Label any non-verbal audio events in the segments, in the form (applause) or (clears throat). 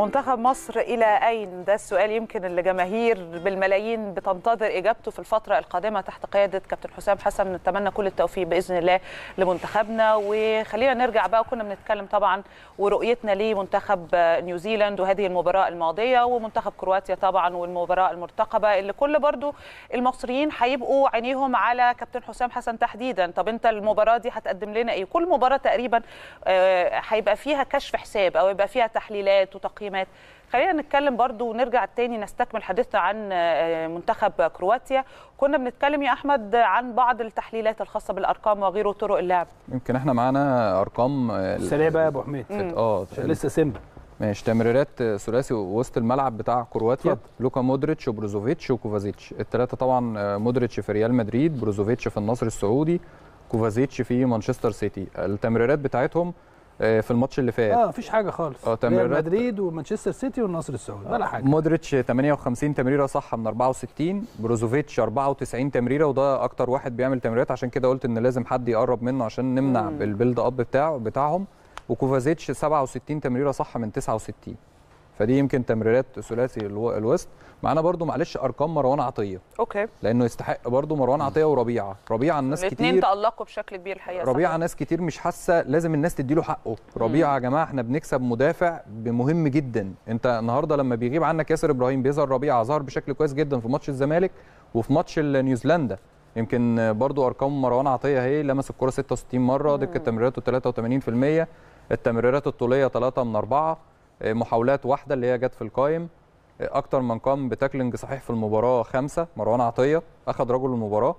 منتخب مصر الى اين ده السؤال يمكن اللي جماهير بالملايين بتنتظر اجابته في الفتره القادمه تحت قياده كابتن حسام حسن نتمنى كل التوفيق باذن الله لمنتخبنا وخلينا نرجع بقى كنا بنتكلم طبعا ورؤيتنا لمنتخب نيوزيلاند وهذه المباراه الماضيه ومنتخب كرواتيا طبعا والمباراه المرتقبه اللي كل برضو المصريين هيبقوا عينيهم على كابتن حسام حسن تحديدا طب انت المباراه دي هتقدم لنا ايه كل مباراه تقريبا آه، هيبقى فيها كشف حساب او يبقى فيها تحليلات وتقييم التقييمات خلينا نتكلم برضو ونرجع تاني نستكمل حديثنا عن آه، منتخب كرواتيا كنا بنتكلم يا احمد عن بعض التحليلات الخاصه بالارقام وغيره طرق اللعب يمكن احنا معانا ارقام آه، سريع بقى يا ابو حميد اه لسه سيمبا ماشي تمريرات آه، ثلاثي وسط الملعب بتاع كرواتيا لوكا مودريتش وبروزوفيتش وكوفازيتش الثلاثه طبعا مودريتش في ريال مدريد بروزوفيتش في النصر السعودي كوفازيتش في مانشستر سيتي التمريرات بتاعتهم آه، في الماتش اللي فات اه مفيش حاجه خالص اه ريال مدريد ومانشستر سيتي والنصر السعودي ولا حاجه مودريتش 58 تمريره صح من 64 بروزوفيتش 94 تمريره وده اكتر واحد بيعمل تمريرات عشان كده قلت ان لازم حد يقرب منه عشان نمنع البيلد اب بتاعه بتاعهم وكوفازيتش 67 تمريره صح من 69 فدي يمكن تمريرات ثلاثي الوسط معانا برضو معلش ارقام مروان عطيه اوكي لانه يستحق برضو مروان عطيه وربيعه ربيعه الناس كتير الاثنين تالقوا بشكل كبير الحقيقه ربيعه ناس كتير مش حاسه لازم الناس تديله حقه ربيعه يا جماعه احنا بنكسب مدافع مهم جدا انت النهارده لما بيغيب عنك ياسر ابراهيم بيظهر ربيعه ظهر بشكل كويس جدا في ماتش الزمالك وفي ماتش نيوزيلندا يمكن برضو ارقام مروان عطيه اهي لمس الكره 66 مره دكه تمريراته 83% التمريرات الطوليه 3 من 4 محاولات واحده اللي هي جت في القائم اكتر من قام بتاكلنج صحيح في المباراه خمسه مروان عطيه اخد رجل المباراه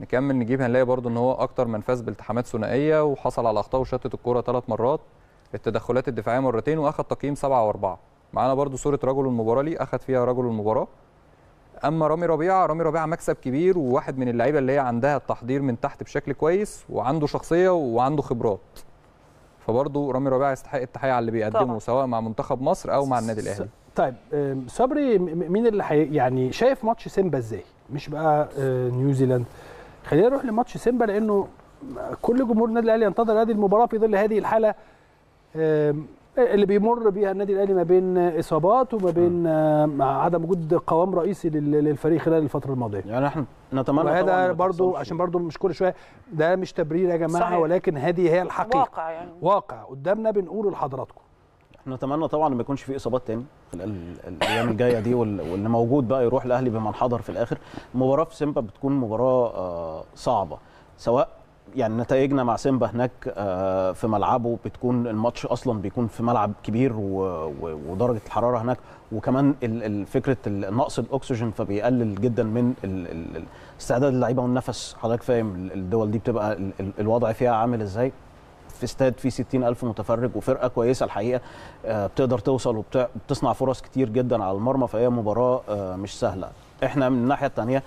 نكمل نجيب هنلاقي برضو ان هو اكتر من فاز بالتحامات ثنائيه وحصل على اخطاء وشتت الكوره ثلاث مرات التدخلات الدفاعيه مرتين واخد تقييم سبعة واربعة معانا برضو صوره رجل المباراه ليه اخد فيها رجل المباراه اما رامي ربيعه رامي ربيعه مكسب كبير وواحد من اللعيبه اللي هي عندها التحضير من تحت بشكل كويس وعنده شخصيه وعنده خبرات فبرضه رامي ربيعه يستحق التحيه على اللي بيقدمه طبعا. سواء مع منتخب مصر او مع النادي الاهلي طيب صبري مين اللي حي... يعني شايف ماتش سيمبا ازاي مش بقى آه، نيوزيلاند خلينا نروح لماتش سيمبا لانه كل جمهور النادي الاهلي ينتظر هذه المباراه في ظل هذه الحاله اللي بيمر بيها النادي الاهلي ما بين اصابات وما بين آه، عدم وجود قوام رئيسي للفريق خلال الفتره الماضيه يعني احنا نتمنى وهذا برضو عشان برضو مش كل شويه ده مش تبرير يا جماعه صحيح. ولكن هذه هي الحقيقه واقع يعني واقع قدامنا بنقوله لحضراتكم احنا نتمنى طبعا ما يكونش في اصابات تاني الايام الجايه دي واللي موجود بقى يروح الاهلي بمن حضر في الاخر مباراه في سيمبا بتكون مباراه آه، صعبه سواء يعني نتائجنا مع سيمبا هناك آه، في ملعبه بتكون الماتش اصلا بيكون في ملعب كبير ودرجه الحراره هناك وكمان فكره نقص الاكسجين فبيقلل جدا من استعداد اللعيبه والنفس حضرتك فاهم الدول دي بتبقى الوضع فيها عامل ازاي في استاد فيه 60000 متفرج وفرقه كويسه الحقيقه آه، بتقدر توصل وبتصنع فرص كتير جدا على المرمى فهي مباراه آه، مش سهله احنا من الناحيه الثانيه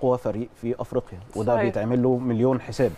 اقوى فريق في افريقيا وده بيتعمل له مليون حساب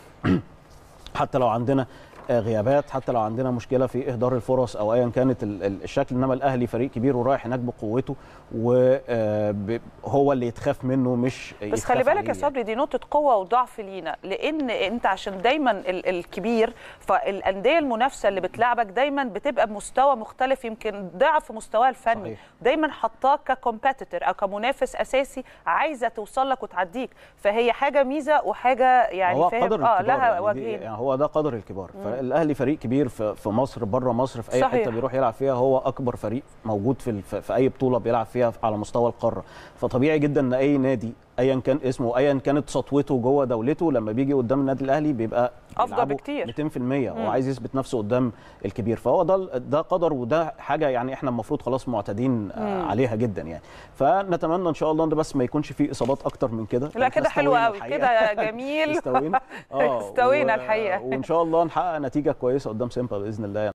(clears throat) حتى لو عندنا غيابات حتى لو عندنا مشكله في اهدار الفرص او ايا كانت الشكل انما الاهلي فريق كبير ورايح هناك بقوته وهو آه، اللي يتخاف منه مش بس خلي بالك يا يعني. صبري دي نقطه قوه وضعف لينا لان انت عشان دايما الكبير فالانديه المنافسه اللي بتلعبك دايما بتبقى بمستوى مختلف يمكن ضعف مستواه الفني صحيح. دايما حطاك ككومبيتيتور او كمنافس اساسي عايزه توصل لك وتعديك فهي حاجه ميزه وحاجه يعني فاهم اه لها يعني، وجهين يعني هو ده قدر الكبار الاهلي فريق كبير في مصر بره مصر في اي صحيح. حته بيروح يلعب فيها هو اكبر فريق موجود في في اي بطوله بيلعب فيها على مستوى القاره فطبيعي جدا ان اي نادي ايا كان اسمه ايا كانت سطوته جوه دولته لما بيجي قدام النادي الاهلي بيبقى افضل بكتير 200% هو عايز يثبت نفسه قدام الكبير فهو ده ده قدر وده حاجه يعني احنا المفروض خلاص معتادين آه، مم. عليها جدا يعني فنتمنى ان شاء الله ان بس ما يكونش في اصابات اكتر من كده لا كده حلو قوي كده (laughs) جميل استوينا (laughs) اه استوينا الحقيقه وان شاء الله نحقق نتيجه كويسه قدام سيمبا باذن الله